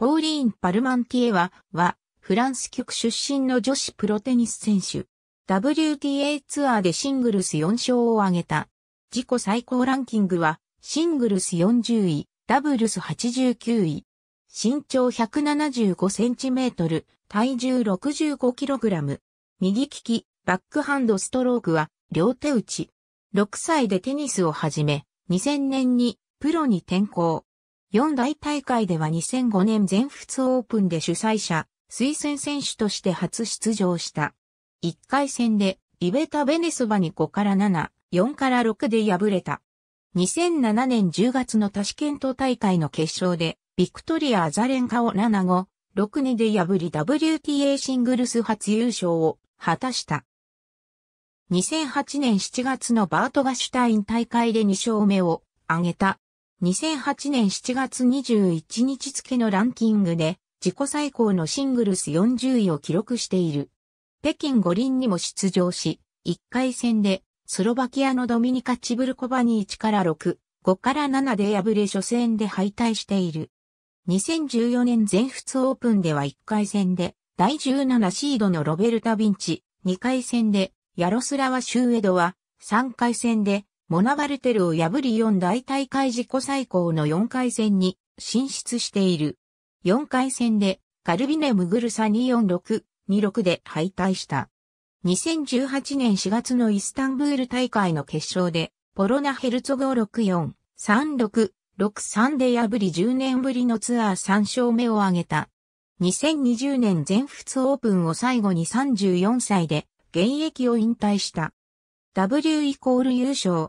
ポーリーン・パルマンティエワは、フランス局出身の女子プロテニス選手。WTA ツアーでシングルス4勝を挙げた。自己最高ランキングは、シングルス40位、ダブルス89位。身長175センチメートル、体重65キログラム。右利き、バックハンドストロークは、両手打ち。6歳でテニスを始め、2000年にプロに転向。四大大会では2005年全仏オープンで主催者、推薦選手として初出場した。1回戦で、リベタ・ベネソバに5から7、4から6で敗れた。2007年10月のタシケント大会の決勝で、ビクトリア・アザレンカを7後、6-2で破り WTA シングルス初優勝を果たした。2008年7月のバートガシュタイン大会で2勝目を挙げた。2008年7月21日付のランキングで自己最高のシングルス40位を記録している。北京五輪にも出場し、1回戦でスロバキアのドミニカ・チブルコバに1から6、5から7で敗れ初戦で敗退している。2014年全仏オープンでは1回戦で第17シードのロベルタ・ヴィンチ、2回戦でヤロスラワ・シューエドは3回戦でモナバルテルを破り4大大会自己最高の4回戦に進出している。4回戦でカルビネ・ムグルサ246、26で敗退した。2018年4月のイスタンブール大会の決勝で、ポロナ・ヘルツォゴ64、36、63で破り10年ぶりのツアー3勝目を挙げた。2020年全仏オープンを最後に34歳で現役を引退した。W イコール優勝、